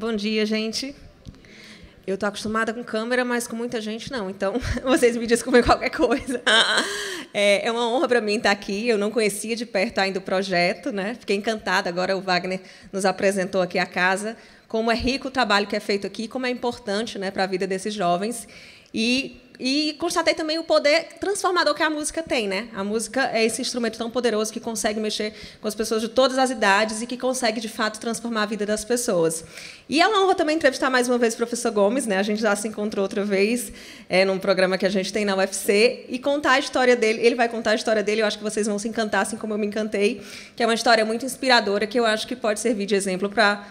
Bom dia, gente. Eu tô acostumada com câmera, mas com muita gente não. Então, vocês me desculpem qualquer coisa. É, é uma honra para mim estar aqui. Eu não conhecia de perto ainda o projeto, né? Fiquei encantada. Agora o Wagner nos apresentou aqui a casa. Como é rico o trabalho que é feito aqui, como é importante, né, para a vida desses jovens. E e constatei também o poder transformador que a música tem, né? A música é esse instrumento tão poderoso que consegue mexer com as pessoas de todas as idades e que consegue, de fato, transformar a vida das pessoas. E é uma honra também entrevistar mais uma vez o professor Gomes, né? A gente já se encontrou outra vez é, num programa que a gente tem na UFC e contar a história dele. Ele vai contar a história dele, eu acho que vocês vão se encantar, assim como eu me encantei, que é uma história muito inspiradora que eu acho que pode servir de exemplo para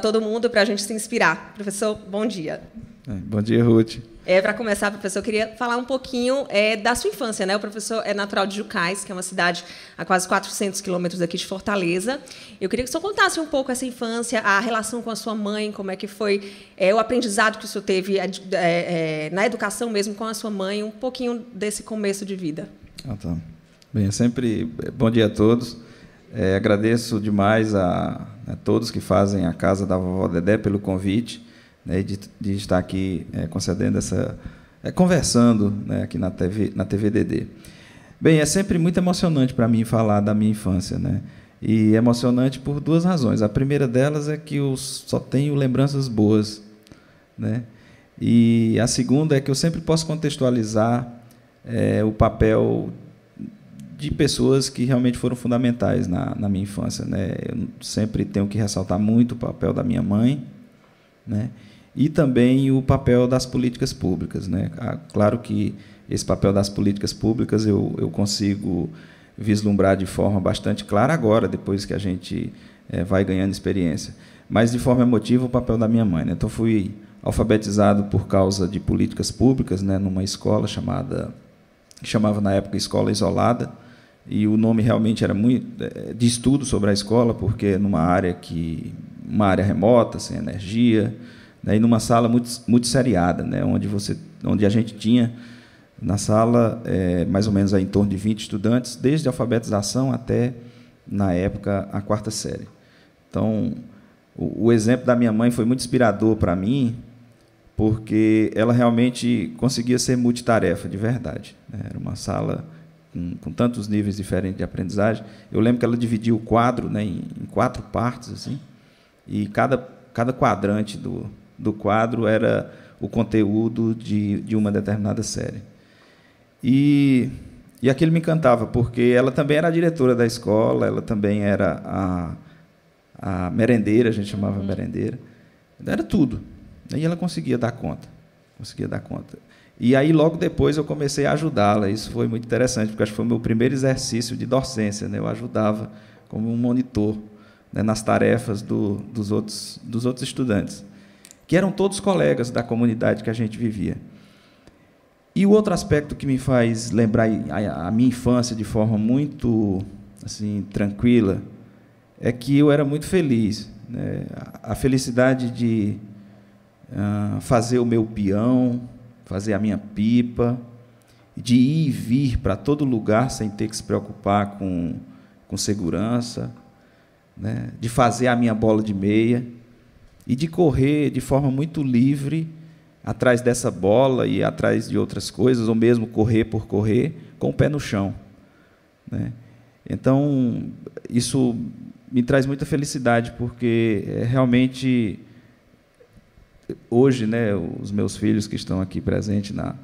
todo mundo, para a gente se inspirar. Professor, bom dia. É, bom dia, Ruth. É, para começar, professor, eu queria falar um pouquinho é, da sua infância. Né? O professor é natural de Jucais, que é uma cidade a quase 400 quilômetros daqui de Fortaleza. Eu queria que o senhor contasse um pouco essa infância, a relação com a sua mãe, como é que foi é, o aprendizado que o senhor teve é, é, é na educação mesmo com a sua mãe, um pouquinho desse começo de vida. Ah, tá. Bem, sempre bom dia a todos. É, agradeço demais a, a todos que fazem a Casa da Vovó Dedé pelo convite né, de, de, estar aqui é, concedendo essa. É, conversando né, aqui na, TV, na TVDD. Bem, é sempre muito emocionante para mim falar da minha infância, né? E é emocionante por duas razões. A primeira delas é que eu só tenho lembranças boas, né? E a segunda é que eu sempre posso contextualizar é, o papel de pessoas que realmente foram fundamentais na, na, minha infância. Né? Eu sempre tenho que ressaltar muito o papel da minha mãe, né? e também o papel das políticas públicas. Né? Ah, claro que esse papel das políticas públicas eu, eu consigo vislumbrar de forma bastante clara agora, depois que a gente é, vai ganhando experiência. Mas, de forma emotiva, o papel da minha mãe. Né? Então, fui alfabetizado por causa de políticas públicas, né, numa escola chamada que chamava na época Escola Isolada, e o nome realmente era muito eh, de estudo sobre a escola, porque numa área que uma área remota, sem energia, né, e numa sala muito, muito seriada, né, onde, você, onde a gente tinha na sala é, mais ou menos em torno de 20 estudantes, desde a alfabetização até, na época, a quarta série. Então, o, o exemplo da minha mãe foi muito inspirador para mim, porque ela realmente conseguia ser multitarefa, de verdade. Né? Era uma sala com, com, tantos níveis diferentes de aprendizagem. Eu lembro que ela dividia o quadro né, em, em quatro partes, assim, e cada, cada quadrante do, do quadro era o conteúdo de, de uma determinada série. E, e aquilo me encantava, porque ela também era a diretora da escola, ela também era a, a merendeira, a gente chamava uhum. merendeira, era tudo. E ela conseguia dar conta, conseguia dar conta. E aí, logo depois, eu comecei a ajudá-la. Isso foi muito interessante, porque acho que foi o meu primeiro exercício de docência. Né? Eu ajudava como um monitor né, nas tarefas do, dos, outros, dos outros estudantes que eram todos colegas da comunidade que a gente vivia. E o outro aspecto que me faz lembrar a, minha infância de forma muito assim tranquila é que eu era muito feliz. Né? A felicidade de uh, fazer o meu peão, fazer a minha pipa, de ir e vir para todo lugar sem ter que se preocupar com, com segurança, né? de fazer a minha bola de meia e de correr de forma muito livre atrás dessa bola e atrás de outras coisas, ou mesmo correr por correr, com o pé no chão. Né? Então, isso me traz muita felicidade, porque eh, realmente, hoje, né, os meus filhos que estão aqui presentes na,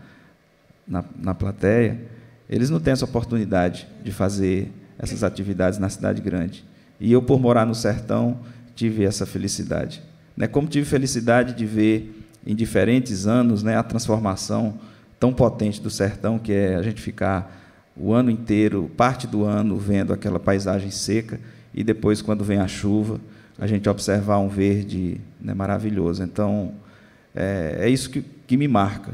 na, na plateia, eles não têm essa oportunidade de fazer essas atividades na cidade grande. E eu, por morar no sertão, tive essa felicidade. Né? Como tive felicidade de ver em diferentes anos né, a transformação tão potente do sertão, que é a gente ficar o ano inteiro, parte do ano, vendo aquela paisagem seca e depois, quando vem a chuva, a gente observar um verde né, maravilhoso. Então, é, é isso que, que, me marca.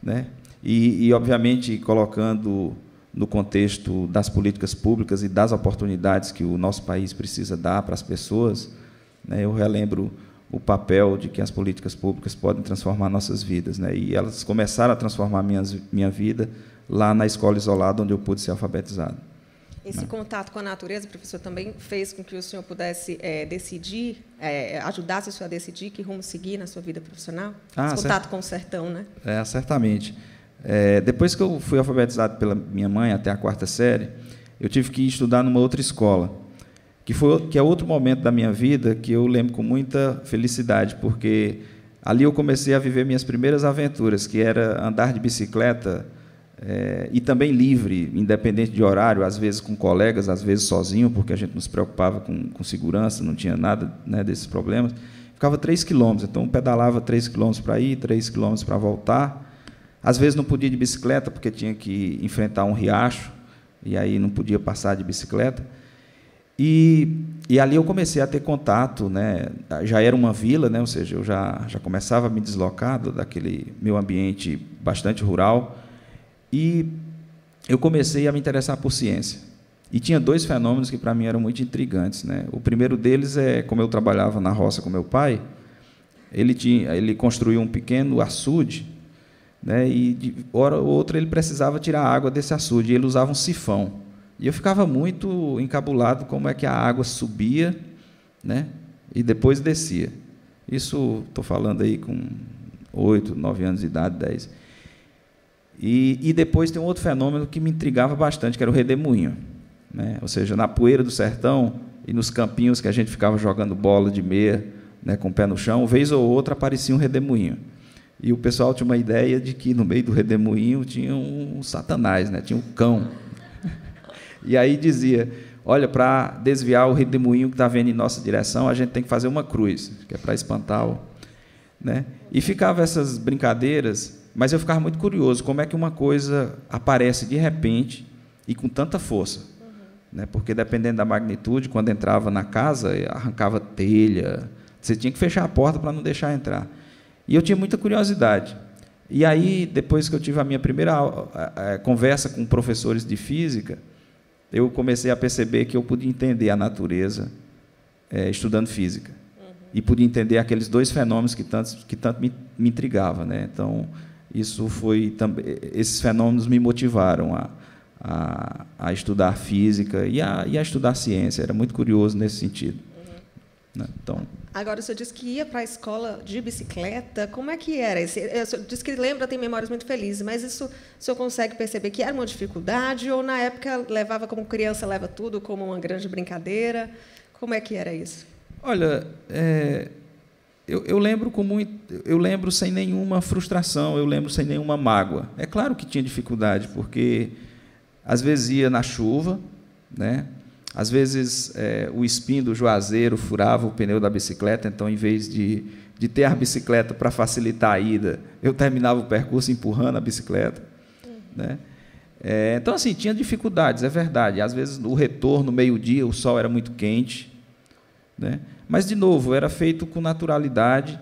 Né? E, e, obviamente, colocando no contexto das políticas públicas e das oportunidades que o nosso país precisa dar para as pessoas, né, eu relembro o papel de que as políticas públicas podem transformar nossas vidas. Né? E elas começaram a transformar minha minha vida lá na escola isolada, onde eu pude ser alfabetizado. Esse né? contato com a natureza, professor, também fez com que o senhor pudesse é, decidir, é, ajudasse o senhor a decidir que rumo seguir na sua vida profissional? Ah, Esse contato com o sertão, né? É, certamente. É, depois que eu fui alfabetizado pela minha mãe, até a quarta série, eu tive que estudar numa outra escola que foi que é outro momento da minha vida que eu lembro com muita felicidade, porque ali eu comecei a viver minhas primeiras aventuras, que era andar de bicicleta é, e também livre, independente de horário, às vezes com colegas, às vezes sozinho, porque a gente não se preocupava com, com segurança, não tinha nada né, desses problemas. Ficava 3 quilômetros, então pedalava 3 quilômetros para ir, 3 quilômetros para voltar. Às vezes não podia ir de bicicleta, porque tinha que enfrentar um riacho, e aí não podia passar de bicicleta. E, e ali eu comecei a ter contato, né? já era uma vila, né? ou seja, eu já, já começava a me deslocar daquele meu ambiente bastante rural, e eu comecei a me interessar por ciência. E tinha dois fenômenos que para mim eram muito intrigantes. Né? O primeiro deles é, como eu trabalhava na roça com meu pai, ele, tinha, ele construiu um pequeno açude, né? e de hora ou outra ele precisava tirar água desse açude, e ele usava um sifão. E eu ficava muito encabulado como é que a água subia, né? E depois descia. Isso estou falando aí com oito, nove anos de idade, dez. E, e depois tem um outro fenômeno que me intrigava bastante, que era o redemoinho. Né? Ou seja, na poeira do sertão e nos campinhos que a gente ficava jogando bola de meia, né, com o pé no chão, vez ou outra aparecia um redemoinho. E o pessoal tinha uma ideia de que no meio do redemoinho tinha um satanás, né? tinha um cão e aí dizia: olha, para desviar o redemoinho que está vendo em nossa direção, a gente tem que fazer uma cruz, que é para espantar o. Né? E ficava essas brincadeiras, mas eu ficava muito curioso como é que uma coisa aparece de repente e com tanta força. Uhum. Né? Porque dependendo da magnitude, quando entrava na casa, eh, arrancava telha, você tinha que fechar a porta para não deixar entrar. E eu tinha muita curiosidade. E aí, depois que eu tive a minha primeira eh, conversa com professores de física, eu comecei a perceber que eu pude entender a natureza é, estudando física. Uhum. E pude entender aqueles dois fenômenos que tanto, que tanto me, me intrigava. Né? Então, isso foi também esses fenômenos me motivaram a, a, a estudar física e a, e a, estudar ciência. Era muito curioso nesse sentido. Uhum. Né? Então, Agora, o senhor disse que ia para a escola de bicicleta. Como é que era? Esse, é, o senhor disse que lembra, tem memórias muito felizes, mas isso o senhor consegue perceber que era uma dificuldade ou, na época, levava como criança, leva tudo como uma grande brincadeira? Como é que era isso? Olha, é, eu, eu, lembro com muito, eu lembro sem nenhuma frustração, eu lembro sem nenhuma mágoa. É claro que tinha dificuldade, porque às vezes ia na chuva, né? Às vezes, é, o espinho do juazeiro furava o pneu da bicicleta, então, em vez de, de ter a bicicleta para facilitar a ida, eu terminava o percurso empurrando a bicicleta. Uhum. Né? É, então, assim, tinha dificuldades, é verdade. Às vezes, o retorno, meio-dia, o sol era muito quente. Né? Mas, de novo, era feito com naturalidade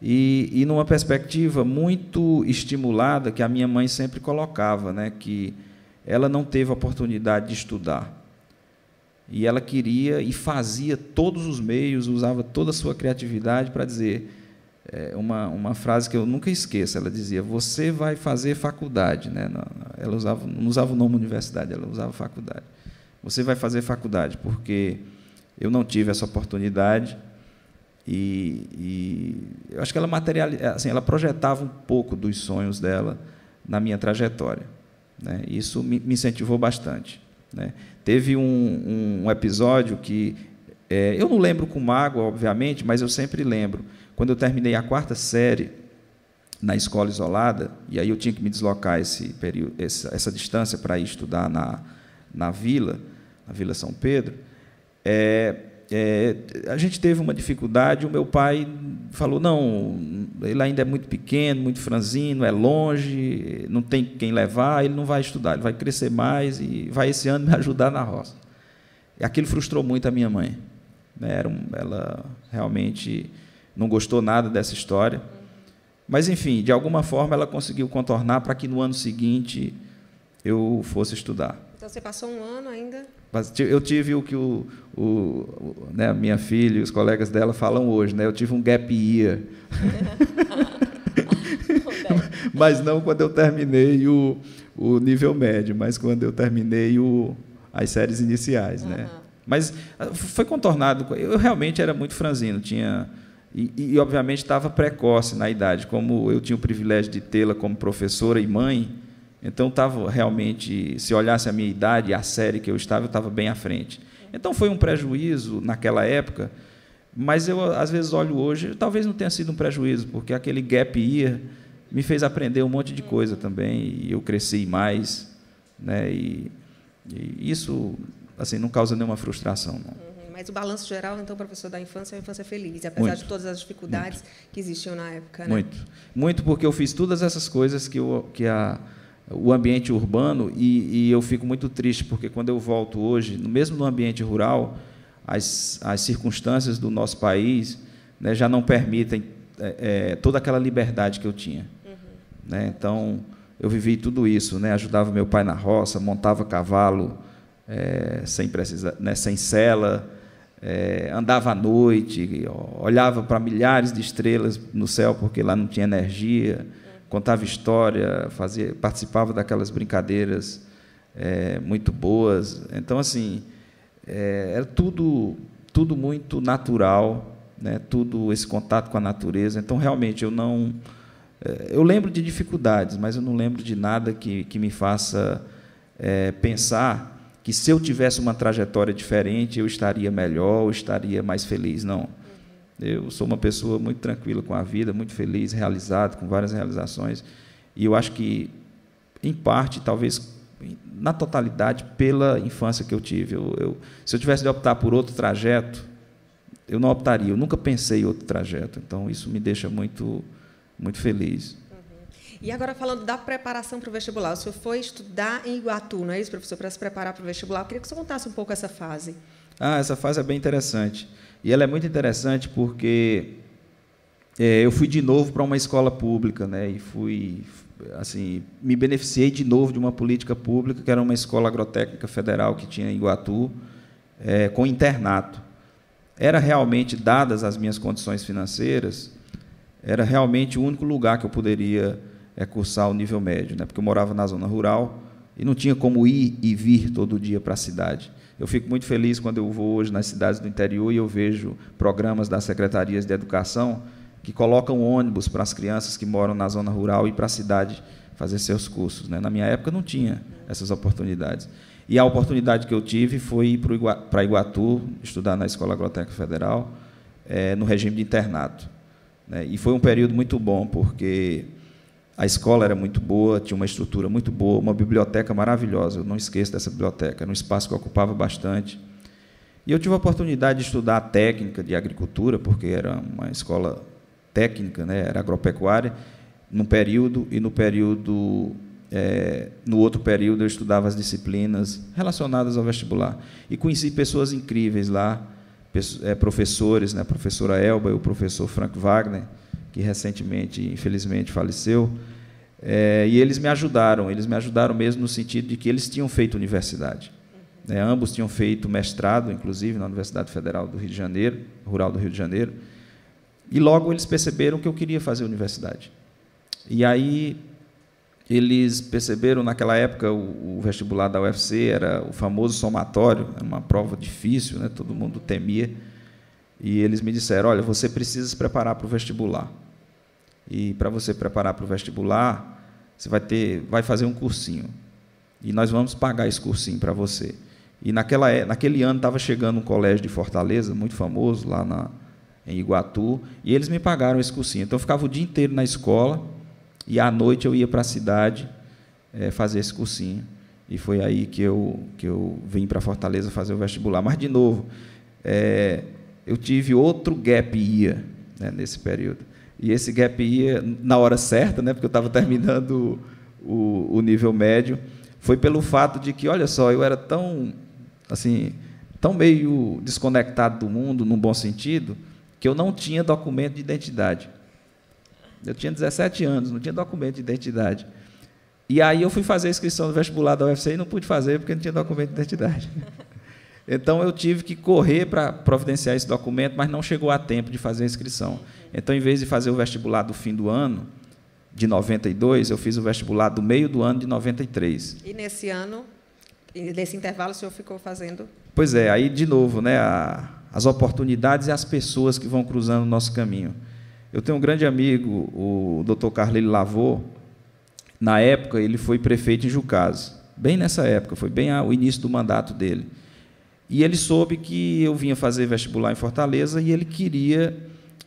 e, e numa perspectiva muito estimulada que a minha mãe sempre colocava, né? que ela não teve oportunidade de estudar. E ela queria e fazia todos os meios, usava toda a sua criatividade para dizer é, uma, uma frase que eu nunca esqueço. Ela dizia: Você vai fazer faculdade. Né? Ela usava, não usava o nome universidade, ela usava faculdade. Você vai fazer faculdade, porque eu não tive essa oportunidade. E, e eu acho que ela material, assim, ela projetava um pouco dos sonhos dela na minha trajetória. Né? Isso me incentivou bastante. Né? Teve um, um, episódio que é, eu não lembro com mágoa, obviamente, mas eu sempre lembro. Quando eu terminei a quarta série na escola isolada, e aí eu tinha que me deslocar esse período, essa, essa distância para ir estudar na, na vila, na Vila São Pedro, é, é, a gente teve uma dificuldade. O meu pai falou: não, ele ainda é muito pequeno, muito franzino, é longe, não tem quem levar, ele não vai estudar, ele vai crescer mais e vai esse ano me ajudar na roça. E aquilo frustrou muito a minha mãe. Né, era um, ela realmente não gostou nada dessa história. Mas, enfim, de alguma forma ela conseguiu contornar para que no ano seguinte eu fosse estudar. Então, você passou um ano ainda eu tive o que o, o né, a minha filha e os colegas dela falam hoje, né? Eu tive um gap year. mas não quando eu terminei o, o nível médio, mas quando eu terminei o, as séries iniciais, né? Mas ah, foi contornado. Eu realmente era muito franzino, tinha e, e obviamente estava precoce na idade. Como eu tinha o privilégio de tê-la como professora e mãe, então, estava realmente, se olhasse a minha idade e a série que eu estava, eu estava bem à frente. Então, foi um prejuízo naquela época, mas eu, às vezes, olho hoje, talvez não tenha sido um prejuízo, porque aquele gap year me fez aprender um monte de coisa também, e eu cresci mais, né? E, e isso, assim, não causa nenhuma frustração, não. Uhum, mas o balanço geral, então, professor, da infância é uma infância feliz, apesar muito, de todas as dificuldades muito. que existiam na época. Né? Muito. Muito porque eu fiz todas essas coisas que, eu, que a, o ambiente urbano e, e, eu fico muito triste porque quando eu volto hoje, mesmo no ambiente rural, as, as circunstâncias do nosso país né, já não permitem é, é, toda aquela liberdade que eu tinha. Uhum. Né? Então eu vivi tudo isso, né? ajudava meu pai na roça, montava cavalo é, sem precisar, né, sem cela, é, andava à noite, olhava para milhares de estrelas no céu porque lá não tinha energia contava história, fazia, participava daquelas brincadeiras é, muito boas. Então, assim, é, era tudo, tudo muito natural, né? tudo esse contato com a natureza. Então, realmente, eu não. É, eu lembro de dificuldades, mas eu não lembro de nada que, que me faça é, pensar que se eu tivesse uma trajetória diferente, eu estaria melhor, eu estaria mais feliz. Não. Eu sou uma pessoa muito tranquila com a vida, muito feliz, realizado, com várias realizações. E eu acho que, em parte, talvez na totalidade, pela infância que eu tive. Eu, eu, se eu tivesse de optar por outro trajeto, eu não optaria. Eu nunca pensei em outro trajeto. Então, isso me deixa muito, muito feliz. Uhum. E agora falando da preparação para o vestibular, o senhor foi estudar em Iguatu, não é isso, professor, para se preparar para o vestibular? Eu queria que o senhor contasse um pouco essa fase. Ah, essa fase é bem interessante. E ela é muito interessante porque é, eu fui de novo para uma escola pública, né? E fui, assim, me beneficiei de novo de uma política pública que era uma escola agrotécnica federal que tinha em Iguatu, é, com internato. Era realmente dadas as minhas condições financeiras, era realmente o único lugar que eu poderia é, cursar o nível médio, né? Porque eu morava na zona rural e não tinha como ir e vir todo dia para a cidade. Eu fico muito feliz quando eu vou hoje nas cidades do interior e eu vejo programas das secretarias de educação que colocam ônibus para as crianças que moram na zona rural e para a cidade fazer seus cursos. Né? Na minha época não tinha essas oportunidades. E a oportunidade que eu tive foi ir para Iguatu, estudar na Escola Agrotécnica Federal, é, no regime de internato. Né? E foi um período muito bom, porque a escola era muito boa, tinha uma estrutura muito boa, uma biblioteca maravilhosa. Eu não esqueço dessa biblioteca, era um espaço que ocupava bastante. E eu tive a oportunidade de estudar a técnica de agricultura, porque era uma escola técnica, né, era agropecuária, num período, e no período. É, no outro período eu estudava as disciplinas relacionadas ao vestibular. E conheci pessoas incríveis lá, é, professores, né, a professora Elba e o professor Frank Wagner, que recentemente, infelizmente, faleceu. É, e eles me ajudaram, eles me ajudaram mesmo no sentido de que eles tinham feito universidade. Né? Ambos tinham feito mestrado, inclusive, na Universidade Federal do Rio de Janeiro, Rural do Rio de Janeiro. E logo eles perceberam que eu queria fazer universidade. E aí eles perceberam, naquela época, o, o vestibular da UFC era o famoso somatório, era né? uma prova difícil, né? todo mundo temia. E eles me disseram: olha, você precisa se preparar para o vestibular. E para você preparar para o vestibular, você vai ter, vai fazer um cursinho. E nós vamos pagar esse cursinho para você. E naquela, é, naquele ano estava chegando um colégio de Fortaleza, muito famoso, lá na, em Iguatu, e eles me pagaram esse cursinho. Então eu ficava o dia inteiro na escola e à noite eu ia para a cidade é, fazer esse cursinho. E foi aí que eu, que eu vim para Fortaleza fazer o vestibular. Mas, de novo, é, eu tive outro gap year né, nesse período. E esse gap year, na hora certa, né, porque eu estava terminando o, o nível médio, foi pelo fato de que, olha só, eu era tão, assim, tão meio desconectado do mundo, num bom sentido, que eu não tinha documento de identidade. Eu tinha 17 anos, não tinha documento de identidade. E aí eu fui fazer a inscrição do vestibular da UFC e não pude fazer porque não tinha documento de identidade. Então eu tive que correr para providenciar esse documento, mas não chegou a tempo de fazer a inscrição. Então, em vez de fazer o vestibular do fim do ano, de 92, eu fiz o vestibular do meio do ano de 93. E nesse ano, nesse intervalo, o senhor ficou fazendo? Pois é, aí de novo, né, a, as oportunidades e as pessoas que vão cruzando o nosso caminho. Eu tenho um grande amigo, o Dr. Carlele Lavô. Na época, ele foi prefeito em Jucaso. Bem nessa época, foi bem o início do mandato dele. E ele soube que eu vinha fazer vestibular em Fortaleza e ele queria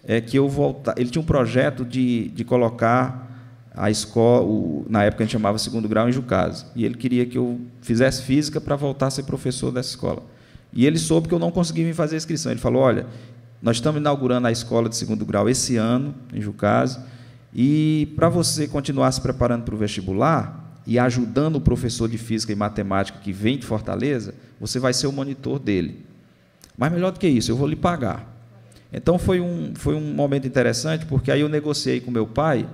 é, que eu voltasse. Ele tinha um projeto de, de colocar a escola, o, na época a gente chamava segundo grau em Jucasa, e ele queria que eu fizesse física para voltar a ser professor dessa escola. E ele soube que eu não conseguia me fazer a inscrição. Ele falou: Olha, nós estamos inaugurando a escola de segundo grau esse ano, em Jucasa, e para você continuar se preparando para o vestibular, e ajudando o professor de física e matemática que vem de Fortaleza, você vai ser o monitor dele. Mas melhor do que isso, eu vou lhe pagar. Então foi um, foi um momento interessante, porque aí eu negociei com meu pai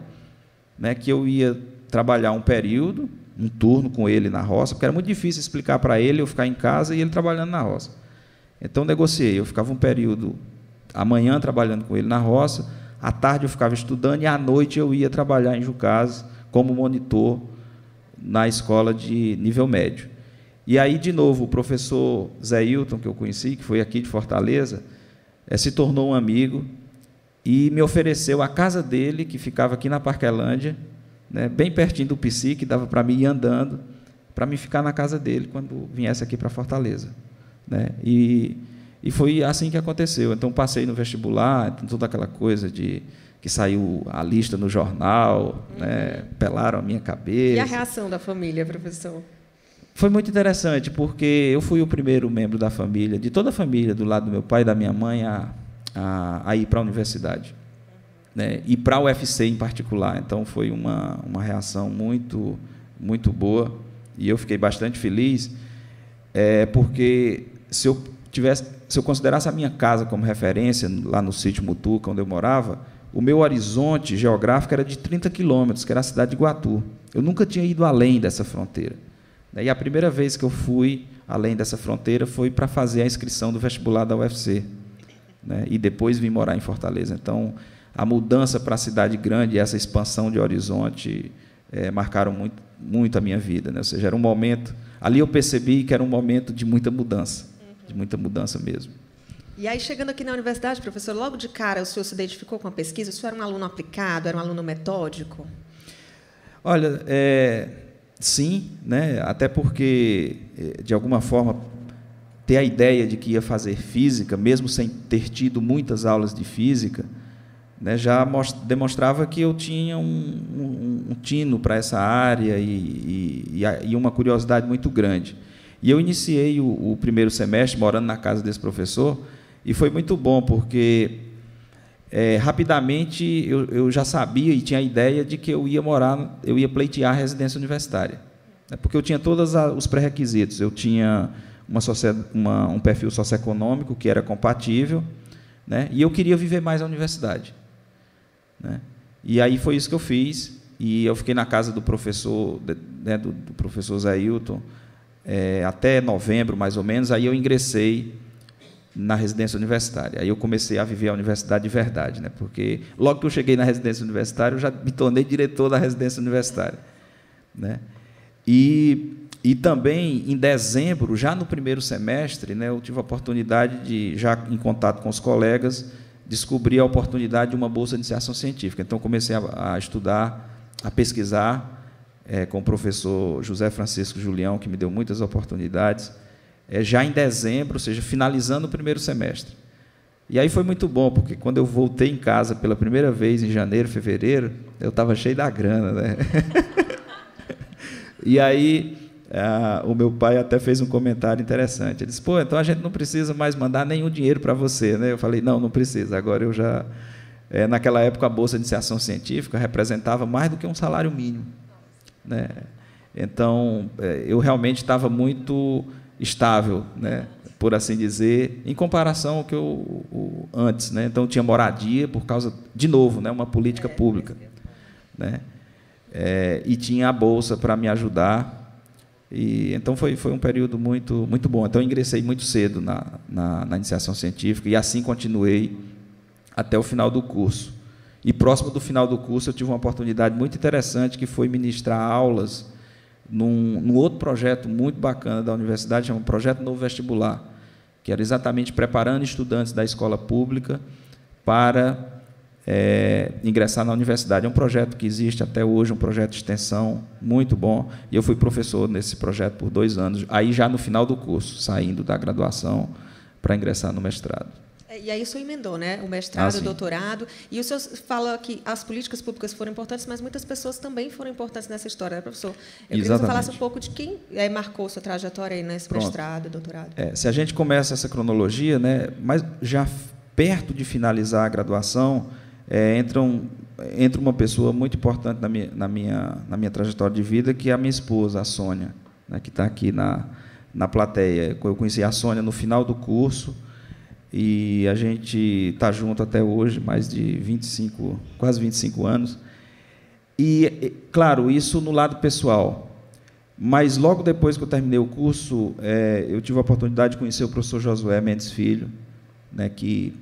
né, que eu ia trabalhar um período, um turno com ele na roça, porque era muito difícil explicar para ele eu ficar em casa e ele trabalhando na roça. Então negociei, eu ficava um período amanhã trabalhando com ele na roça, à tarde eu ficava estudando e à noite eu ia trabalhar em Jucás como monitor na escola de nível médio. E aí, de novo, o professor Zé Hilton, que eu conheci, que foi aqui de Fortaleza, eh, se tornou um amigo e me ofereceu a casa dele, que ficava aqui na Parquelândia, né, bem pertinho do PC, que dava para mim ir andando, para me ficar na casa dele quando viesse aqui para Fortaleza. Né? E, e foi assim que aconteceu. Então, passei no vestibular, então, toda aquela coisa de que saiu a lista no jornal, né, uhum. né? pelaram a minha cabeça. E a reação da família, professor? Foi muito interessante, porque eu fui o primeiro membro da família, de toda a família, do lado do meu pai e da minha mãe, a, a, a ir para a universidade. Né? E para a UFC em particular. Então foi uma, uma reação muito, muito boa. E eu fiquei bastante feliz, é, porque se eu, tivesse, se eu considerasse a minha casa como referência, lá no sítio Mutuca, onde eu morava o meu horizonte geográfico era de 30 quilômetros, que era a cidade de Guatu. Eu nunca tinha ido além dessa fronteira. Né? E a primeira vez que eu fui além dessa fronteira foi para fazer a inscrição do vestibular da UFC. Né? E depois vim morar em Fortaleza. Então, a mudança para a cidade grande e essa expansão de horizonte é, marcaram muito, muito a minha vida. Né? Ou seja, era um momento. Ali eu percebi que era um momento de muita mudança, de muita mudança mesmo. E aí, chegando aqui na universidade, professor, logo de cara o senhor se identificou com a pesquisa? O senhor era um aluno aplicado, era um aluno metódico? Olha, é, sim, né? até porque, é, de alguma forma, ter a ideia de que ia fazer física, mesmo sem ter tido muitas aulas de física, né, já demonstrava que eu tinha um, um, um tino para essa área e, e, e uma curiosidade muito grande. E eu iniciei o, o primeiro semestre morando na casa desse professor e foi muito bom, porque é, rapidamente eu, eu, já sabia e tinha a ideia de que eu ia morar, eu ia pleitear a residência universitária. Né, porque eu tinha todos os pré-requisitos. Eu tinha uma, uma, um perfil socioeconômico que era compatível, né, e eu queria viver mais a universidade. Né. E aí foi isso que eu fiz. E eu fiquei na casa do professor, né, do, do, professor Zé Hilton, é, até novembro, mais ou menos. Aí eu ingressei na residência universitária. Aí eu comecei a viver a universidade de verdade, né? porque logo que eu cheguei na residência universitária, eu já me tornei diretor da residência universitária. Né? E, e também, em dezembro, já no primeiro semestre, né, eu tive a oportunidade de, já em contato com os colegas, descobrir a oportunidade de uma bolsa de iniciação científica. Então, comecei a, a estudar, a pesquisar é, com o professor José Francisco Julião, que me deu muitas oportunidades é, já em dezembro, ou seja, finalizando o primeiro semestre. E aí foi muito bom, porque quando eu voltei em casa pela primeira vez em janeiro, fevereiro, eu estava cheio da grana, né? e aí ah, o meu pai até fez um comentário interessante. Ele disse: "Pô, então a gente não precisa mais mandar nenhum dinheiro para você, né?" Eu falei: "Não, não precisa. Agora eu já é, naquela época a bolsa de iniciação científica representava mais do que um salário mínimo, né? Então, eh, eu realmente estava muito estável, né? por assim dizer, em comparação ao que eu, o, antes. Né? Então, tinha moradia por causa, de novo, né? uma política pública. Né? É, e tinha a bolsa para me ajudar. E, então, foi, foi um período muito, muito bom. Então, ingressei muito cedo na, na, na iniciação científica e assim continuei até o final do curso. E próximo do final do curso, eu tive uma oportunidade muito interessante que foi ministrar aulas num, num outro projeto muito bacana da universidade, chama Projeto Novo Vestibular, que era exatamente preparando estudantes da escola pública para é, ingressar na universidade. É um projeto que existe até hoje, um projeto de extensão muito bom. E eu fui professor nesse projeto por dois anos, aí já no final do curso, saindo da graduação para ingressar no mestrado. É, e aí o senhor emendou, né? O mestrado, ah, o doutorado. E o senhor fala que as políticas públicas foram importantes, mas muitas pessoas também foram importantes nessa história, né, professor? Eu Exatamente. queria que você falasse um pouco de quem é, marcou sua trajetória aí nesse Pronto. mestrado, doutorado. É, se a gente começa essa cronologia, né? Mas já perto de finalizar a graduação, é, entra, um, entra uma pessoa muito importante na minha, na, minha, na minha trajetória de vida, que é a minha esposa, a Sônia, né, que está aqui na, na plateia. Eu conheci a Sônia no final do curso e a gente está junto até hoje, mais de 25, quase 25 anos. E, claro, isso no lado pessoal. Mas logo depois que eu terminei o curso, é, eu tive a oportunidade de conhecer o professor Josué Mendes Filho, né, que,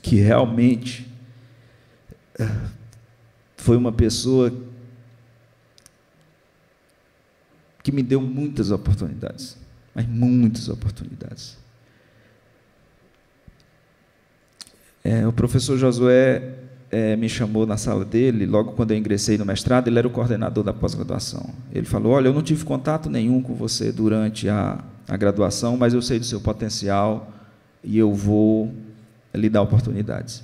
que realmente é, foi uma pessoa que me deu muitas oportunidades, mas muitas oportunidades. É, o professor Josué é, me chamou na sala dele, logo quando eu ingressei no mestrado, ele era o coordenador da pós-graduação. Ele falou: Olha, eu não tive contato nenhum com você durante a, a graduação, mas eu sei do seu potencial e eu vou eh, lhe dar oportunidades.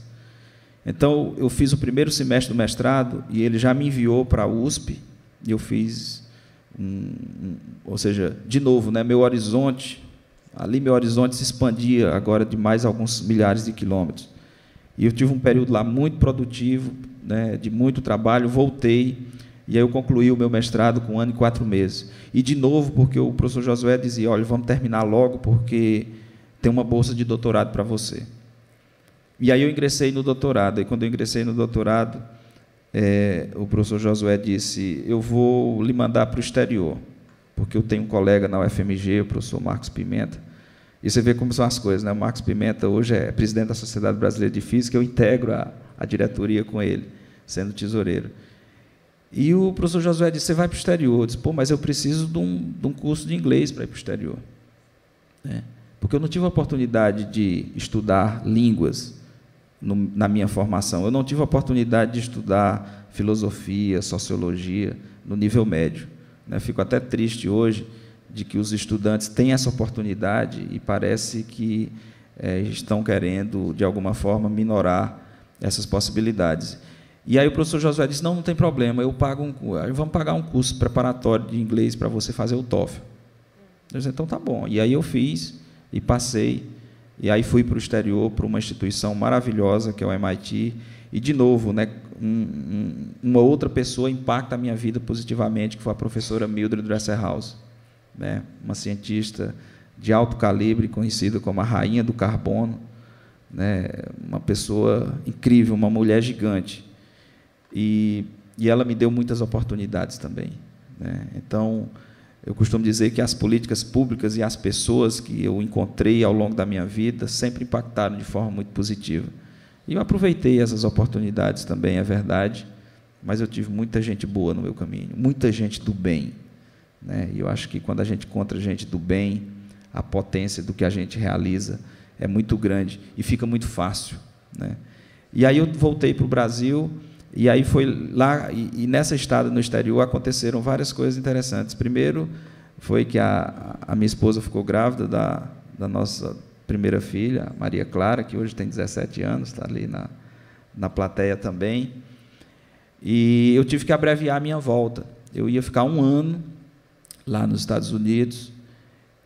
Então, eu fiz o primeiro semestre do mestrado e ele já me enviou para a USP, e eu fiz. Um, um, ou seja, de novo, né, meu horizonte, ali meu horizonte se expandia agora de mais alguns milhares de quilômetros. E eu tive um período lá muito produtivo, né, de muito trabalho, voltei. E aí eu concluí o meu mestrado com um ano e quatro meses. E de novo, porque o professor Josué dizia, olha, vamos terminar logo, porque tem uma bolsa de doutorado para você. E aí eu ingressei no doutorado. E quando eu ingressei no doutorado, é, o professor Josué disse, eu vou lhe mandar para o exterior, porque eu tenho um colega na UFMG, o professor Marcos Pimenta, e você vê como são as coisas. Né? O Marcos Pimenta hoje é presidente da Sociedade Brasileira de Física, eu integro a, a diretoria com ele, sendo tesoureiro. E o professor Josué disse, você vai para o exterior. Eu disse, pô, mas eu preciso de um, de um curso de inglês para ir para o exterior. Né? Porque eu não tive a oportunidade de estudar línguas no, na minha formação. Eu não tive a oportunidade de estudar filosofia, sociologia no nível médio. Né? Fico até triste hoje de que os estudantes têm essa oportunidade e parece que é, estão querendo, de alguma forma, minorar essas possibilidades. E aí o professor Josué disse: não, não tem problema, eu pago um, vamos pagar um curso preparatório de inglês para você fazer o TOEFL. Eu disse, então tá bom. E aí eu fiz e passei. E aí fui para o exterior, para uma instituição maravilhosa que é o MIT. E de novo, né, um, um, uma outra pessoa impacta a minha vida positivamente, que foi a professora Mildred House né, uma cientista de alto calibre, conhecida como a rainha do carbono, né, uma pessoa incrível, uma mulher gigante. E, e ela me deu muitas oportunidades também. Né? Então, eu costumo dizer que as políticas públicas e as pessoas que eu encontrei ao longo da minha vida sempre impactaram de forma muito positiva. E eu aproveitei essas oportunidades também, é verdade, mas eu tive muita gente boa no meu caminho, muita gente do bem. Né? E eu acho que quando a gente encontra gente do bem, a potência do que a gente realiza é muito grande e fica muito fácil. Né? E aí eu voltei para o Brasil e aí foi lá e, e, nessa estada no exterior aconteceram várias coisas interessantes. Primeiro foi que a, a minha esposa ficou grávida da, da nossa primeira filha, Maria Clara, que hoje tem 17 anos, está ali na, na plateia também. E eu tive que abreviar a minha volta. Eu ia ficar um ano lá nos Estados Unidos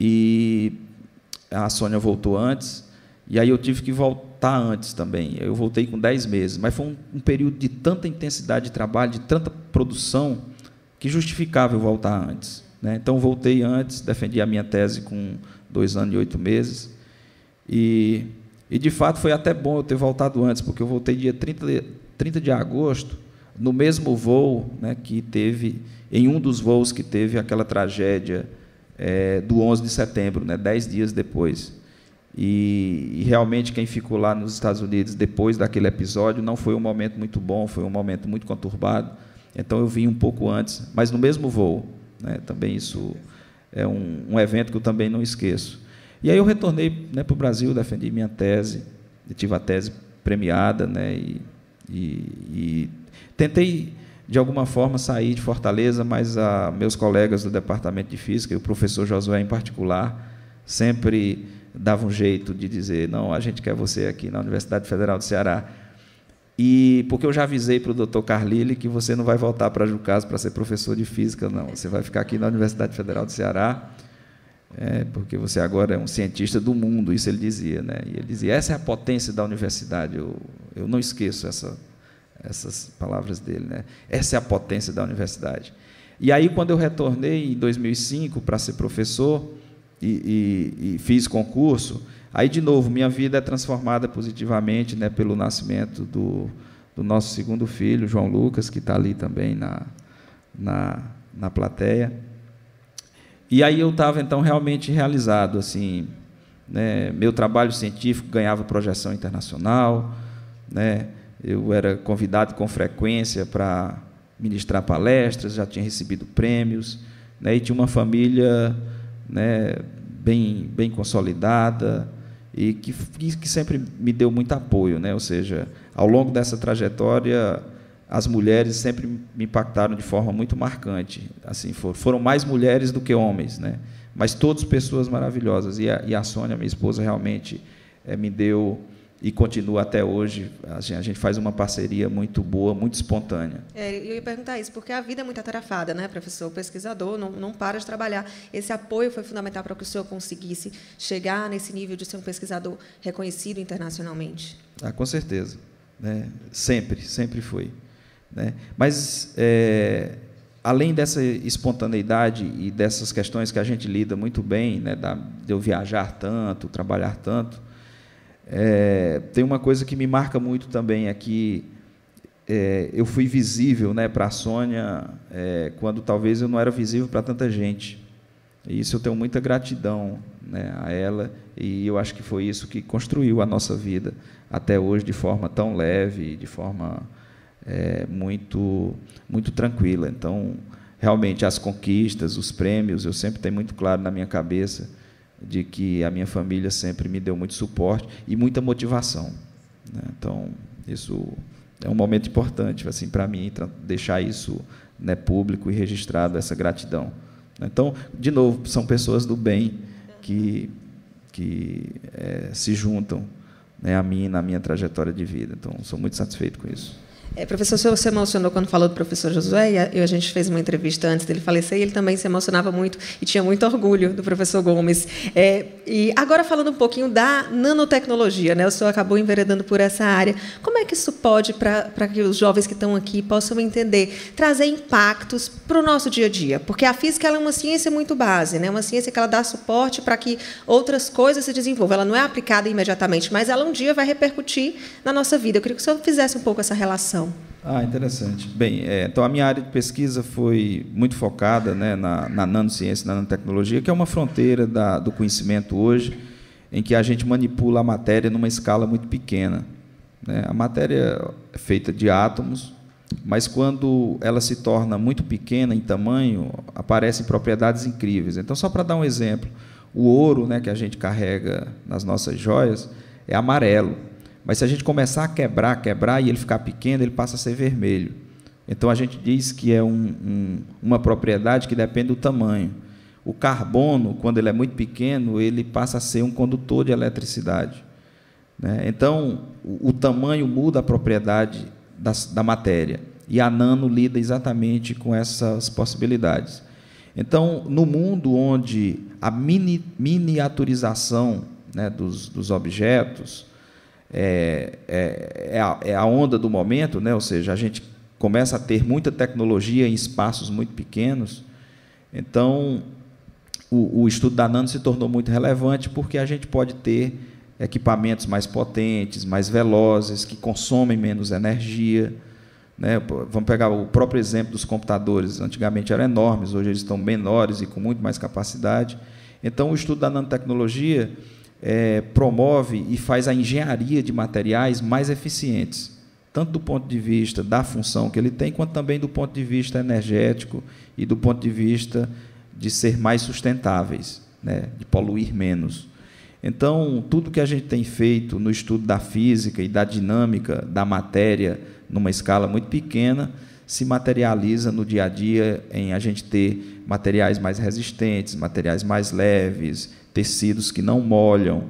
e a Sônia voltou antes, e aí eu tive que voltar antes também. Eu voltei com 10 meses, mas foi um, um, período de tanta intensidade de trabalho, de tanta produção, que justificava eu voltar antes. Né? Então, voltei antes, defendi a minha tese com dois anos e oito meses, e, e de fato foi até bom eu ter voltado antes, porque eu voltei dia 30 de, 30 de agosto no mesmo voo né, que teve, em um dos voos que teve aquela tragédia é, do 11 de setembro, né, dez dias depois. E, e, realmente quem ficou lá nos Estados Unidos depois daquele episódio não foi um momento muito bom, foi um momento muito conturbado. Então eu vim um pouco antes, mas no mesmo voo. Né, também isso é um, um, evento que eu também não esqueço. E aí eu retornei né, para o Brasil, defendi minha tese, tive a tese premiada, né, e, e, e Tentei, de alguma forma, sair de Fortaleza, mas a, meus colegas do departamento de física, e o professor Josué em particular, sempre davam um jeito de dizer: não, a gente quer você aqui na Universidade Federal do Ceará. E porque eu já avisei para o doutor Carlile que você não vai voltar para Jucaso para ser professor de física, não. Você vai ficar aqui na Universidade Federal do Ceará, é, porque você agora é um cientista do mundo, isso ele dizia. Né? E ele dizia: essa é a potência da universidade. Eu, eu não esqueço essa essas palavras dele, né? Essa é a potência da universidade. E aí, quando eu retornei em 2005 para ser professor e, e, e, fiz concurso, aí, de novo, minha vida é transformada positivamente né, pelo nascimento do, do nosso segundo filho, João Lucas, que está ali também na, na, na plateia. E aí eu estava, então, realmente realizado. assim né, Meu trabalho científico ganhava projeção internacional, né? Eu era convidado com frequência para ministrar palestras, já tinha recebido prêmios, né, e tinha uma família né, bem, bem consolidada e que, que sempre me deu muito apoio. Né? Ou seja, ao longo dessa trajetória, as mulheres sempre me impactaram de forma muito marcante. Assim, foram mais mulheres do que homens, né? mas todas pessoas maravilhosas. E a, e a Sônia, minha esposa, realmente é, me deu e continua até hoje. Assim, a gente, faz uma parceria muito boa, muito espontânea. É, eu ia perguntar isso, porque a vida é muito atarafada, né, professor? O pesquisador não, não para de trabalhar. Esse apoio foi fundamental para que o senhor conseguisse chegar nesse nível de ser um pesquisador reconhecido internacionalmente? Ah, com certeza. Né? Sempre, sempre foi. Né? Mas, é, além dessa espontaneidade e dessas questões que a gente lida muito bem, né, da, de eu viajar tanto, trabalhar tanto, é, tem uma coisa que me marca muito também aqui. É, eu fui visível né, para a Sônia é, quando talvez eu não era visível para tanta gente. E isso eu tenho muita gratidão né, a ela, e eu acho que foi isso que construiu a nossa vida até hoje de forma tão leve, de forma é, muito, muito tranquila. Então, realmente, as conquistas, os prêmios, eu sempre tenho muito claro na minha cabeça de que a minha família sempre me deu muito suporte e muita motivação. Né? Então, isso é um momento importante assim para mim, deixar isso né, público e registrado, essa gratidão. Né? Então, de novo, são pessoas do bem que, que é, se juntam né, a mim na minha trajetória de vida. Então, sou muito satisfeito com isso. É, professor, o senhor se emocionou quando falou do professor Josué, e a, a, gente fez uma entrevista antes dele falecer, e ele também se emocionava muito e tinha muito orgulho do professor Gomes. É, e agora falando um pouquinho da nanotecnologia, né? o senhor acabou enveredando por essa área. Como é que isso pode, para que os jovens que estão aqui possam entender, trazer impactos para o nosso dia a dia? Porque a física é uma ciência muito base, né? uma ciência que ela dá suporte para que outras coisas se desenvolvam. Ela não é aplicada imediatamente, mas ela um dia vai repercutir na nossa vida. Eu queria que o senhor fizesse um pouco essa relação educação. Ah, interessante. Bem, é, então a minha área de pesquisa foi muito focada né, na, na nanociência, na nanotecnologia, que é uma fronteira da, do conhecimento hoje, em que a gente manipula a matéria numa escala muito pequena. Né? A matéria é feita de átomos, mas quando ela se torna muito pequena em tamanho, aparecem propriedades incríveis. Então, só para dar um exemplo, o ouro né, que a gente carrega nas nossas joias é amarelo. Mas se a gente começar a quebrar, quebrar e ele ficar pequeno, ele passa a ser vermelho. Então a gente diz que é um, um, uma propriedade que depende do tamanho. O carbono, quando ele é muito pequeno, ele passa a ser um condutor de eletricidade. Né? Então o, o, tamanho muda a propriedade da, da matéria. E a nano lida exatamente com essas possibilidades. Então, no mundo onde a mini, miniaturização né, dos, dos objetos, é, é, é, a, é a onda do momento, né? ou seja, a gente começa a ter muita tecnologia em espaços muito pequenos. Então, o, o, estudo da nano se tornou muito relevante porque a gente pode ter equipamentos mais potentes, mais velozes, que consomem menos energia. Né? Vamos pegar o próprio exemplo dos computadores. Antigamente eram enormes, hoje eles estão menores e com muito mais capacidade. Então, o estudo da nanotecnologia é, promove e faz a engenharia de materiais mais eficientes, tanto do ponto de vista da função que ele tem, quanto também do ponto de vista energético e do ponto de vista de ser mais sustentáveis, né, de poluir menos. Então, tudo que a gente tem feito no estudo da física e da dinâmica da matéria, numa escala muito pequena, se materializa no dia a dia em a gente ter materiais mais resistentes, materiais mais leves, tecidos que não molham,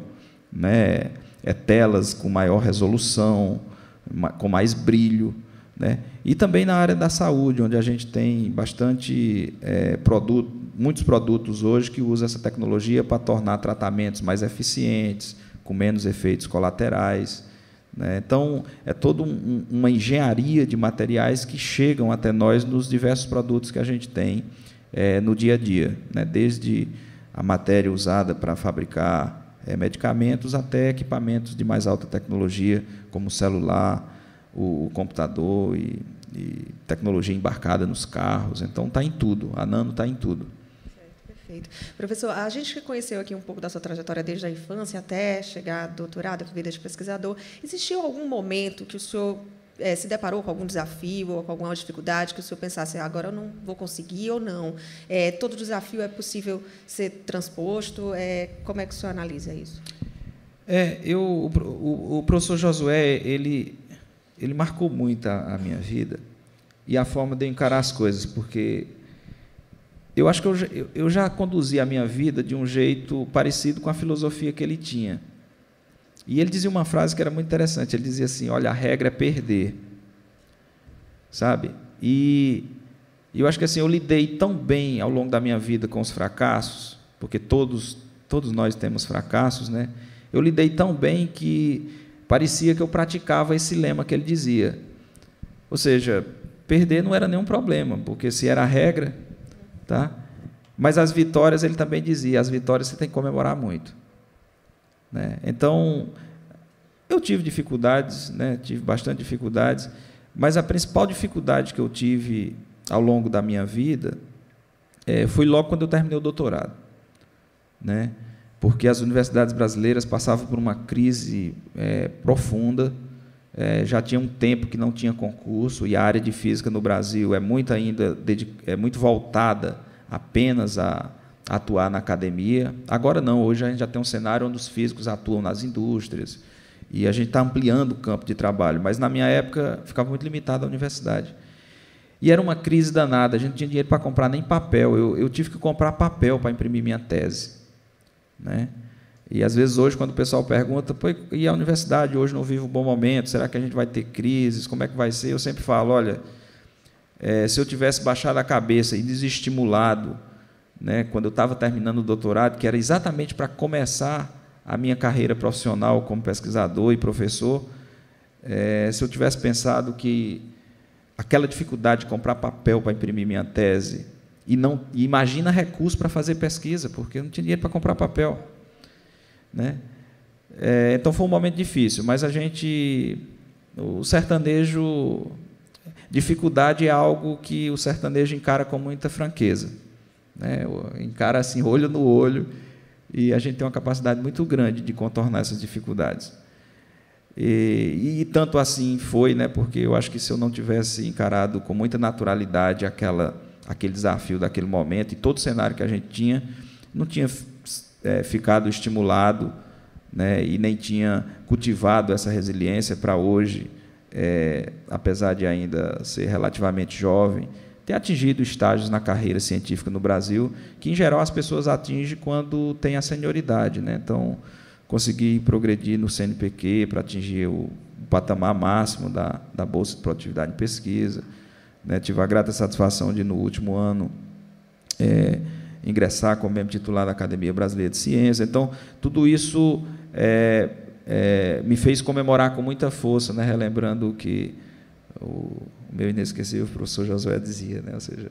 né? é telas com maior resolução, com mais brilho. Né? E também na área da saúde, onde a gente tem bastante é, produto, muitos produtos hoje que usam essa tecnologia para tornar tratamentos mais eficientes, com menos efeitos colaterais. Né? Então, é toda um, uma engenharia de materiais que chegam até nós nos diversos produtos que a gente tem é, no dia a dia, né? desde a matéria usada para fabricar é, medicamentos até equipamentos de mais alta tecnologia, como o celular, o, o computador e, e, tecnologia embarcada nos carros. Então, está em tudo. A Nano está em tudo. Perfeito. Professor, a gente conheceu aqui um pouco da sua trajetória desde a infância até chegar doutorado, vida de pesquisador. Existiu algum momento que o senhor é, se deparou com algum desafio ou com alguma dificuldade que o senhor pensasse, ah, agora eu não vou conseguir ou não? É, todo desafio é possível ser transposto? É, como é que o senhor analisa isso? É, eu, o, o professor Josué, ele, ele marcou muito a, a, minha vida e a forma de eu encarar as coisas, porque eu acho que eu, eu já conduzi a minha vida de um jeito parecido com a filosofia que ele tinha. E ele dizia uma frase que era muito interessante. Ele dizia assim: Olha, a regra é perder. Sabe? E eu acho que assim, eu lidei tão bem ao longo da minha vida com os fracassos, porque todos, todos nós temos fracassos, né? Eu lidei tão bem que parecia que eu praticava esse lema que ele dizia. Ou seja, perder não era nenhum problema, porque se era a regra, tá? Mas as vitórias, ele também dizia, as vitórias você tem que comemorar muito. Né? Então, eu tive dificuldades, né? tive bastante dificuldades, mas a principal dificuldade que eu tive ao longo da minha vida é, foi logo quando eu terminei o doutorado. Né? Porque as universidades brasileiras passavam por uma crise é, profunda, é, já tinha um tempo que não tinha concurso, e a área de física no Brasil é muito ainda é muito voltada apenas a, atuar na academia. Agora não, hoje a gente já tem um cenário onde os físicos atuam nas indústrias e a gente está ampliando o campo de trabalho. Mas na minha época ficava muito limitado à universidade. E era uma crise danada, a gente não tinha dinheiro para comprar nem papel. Eu, eu tive que comprar papel para imprimir minha tese. Né? E às vezes hoje, quando o pessoal pergunta, Pô, e a universidade hoje não vive um bom momento, será que a gente vai ter crises? Como é que vai ser? Eu sempre falo, olha, é, se eu tivesse baixado a cabeça e desestimulado né, quando eu estava terminando o doutorado, que era exatamente para começar a minha carreira profissional como pesquisador e professor, é, se eu tivesse pensado que aquela dificuldade de comprar papel para imprimir minha tese e não e imagina recurso para fazer pesquisa, porque eu não tinha dinheiro para comprar papel, né? É, então foi um momento difícil, mas a gente o sertanejo dificuldade é algo que o sertanejo encara com muita franqueza né? encara assim, olho no olho, e a gente tem uma capacidade muito grande de contornar essas dificuldades. E, e, tanto assim foi, né, porque eu acho que se eu não tivesse encarado com muita naturalidade aquela, aquele desafio daquele momento e todo o cenário que a gente tinha, não tinha é, ficado estimulado né, e nem tinha cultivado essa resiliência para hoje, é, apesar de ainda ser relativamente jovem tem atingido estágios na carreira científica no Brasil que, em geral, as pessoas atingem quando têm a senioridade. Né? Então, conseguir progredir no CNPq para atingir o patamar máximo da, da Bolsa de Produtividade em Pesquisa. Né? Tive a grata satisfação de, no último ano, é, ingressar como membro titular da Academia Brasileira de Ciência. Então, tudo isso é, é, me fez comemorar com muita força, né? relembrando que o meu inesquecível professor Josué dizia, né? ou seja,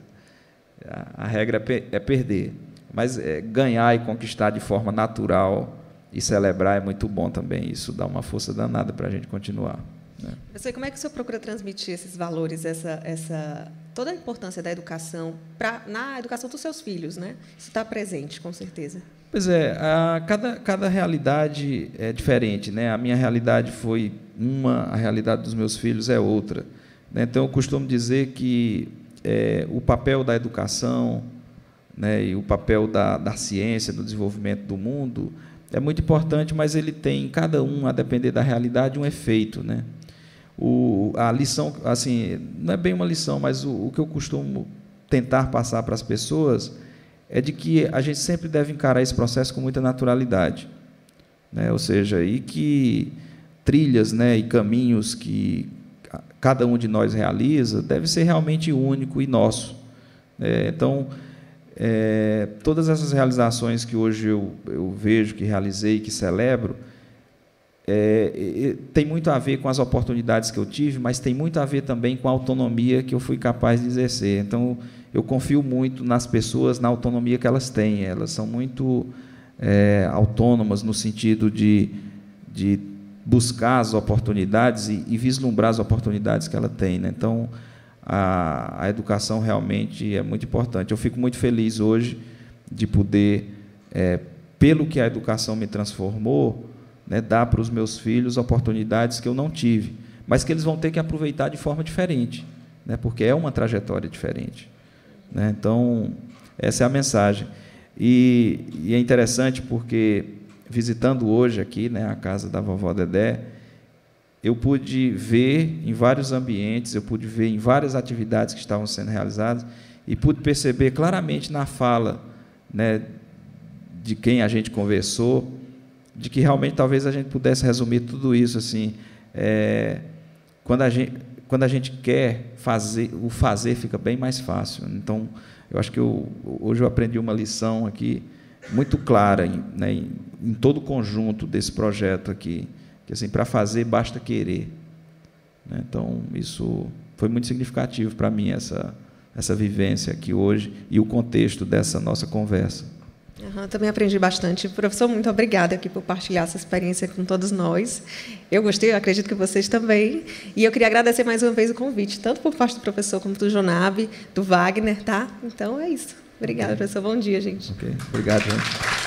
a, a regra é, per, é perder, mas é, ganhar e conquistar de forma natural e celebrar é muito bom também, isso dá uma força danada para a gente continuar. Né? como é que o senhor procura transmitir esses valores, essa, essa toda a importância da educação pra, na educação dos seus filhos? Né? Isso está presente, com certeza. Pois é, a, cada, cada realidade é diferente. Né? A minha realidade foi uma, a realidade dos meus filhos é outra. Né? Então, eu costumo dizer que é, o papel da educação né, e o papel da, da ciência, do desenvolvimento do mundo, é muito importante, mas ele tem cada um, a depender da realidade, um efeito. Né? O, a lição, assim, não é bem uma lição, mas o, o que eu costumo tentar passar para as pessoas é de que a gente sempre deve encarar esse processo com muita naturalidade. Né? Ou seja, e que trilhas né, e caminhos que cada um de nós realiza deve ser realmente único e nosso. É, então, é, todas essas realizações que hoje eu, eu vejo, que realizei, que celebro, é, tem muito a ver com as oportunidades que eu tive, mas tem muito a ver também com a autonomia que eu fui capaz de exercer. Então, eu confio muito nas pessoas, na autonomia que elas têm. Elas são muito é, autônomas no sentido de, de buscar as oportunidades e, e vislumbrar as oportunidades que ela tem. Né? Então, a, a, educação realmente é muito importante. Eu fico muito feliz hoje de poder, é, pelo que a educação me transformou, né, dar para os meus filhos oportunidades que eu não tive, mas que eles vão ter que aproveitar de forma diferente, né, porque é uma trajetória diferente. Né? Então, essa é a mensagem. E, e é interessante porque visitando hoje aqui né, a casa da vovó Dedé, eu pude ver em vários ambientes, eu pude ver em várias atividades que estavam sendo realizadas e pude perceber claramente na fala né, de quem a gente conversou, de que realmente talvez a gente pudesse resumir tudo isso assim, é, quando a gente quando a gente quer fazer, o fazer fica bem mais fácil. Então, eu acho que eu, hoje eu aprendi uma lição aqui muito clara em, né, em todo o conjunto desse projeto aqui, que assim para fazer basta querer. Né? Então isso foi muito significativo para mim essa essa vivência aqui hoje e o contexto dessa nossa conversa. Uhum, também aprendi bastante. Professor, muito obrigada aqui por partilhar essa experiência com todos nós. Eu gostei, eu acredito que vocês também. E eu queria agradecer mais uma vez o convite, tanto por parte do professor como do Jonab, do Wagner, tá? Então é isso. Obrigada, okay. pessoal. Bom dia, gente. Okay. Obrigado, gente.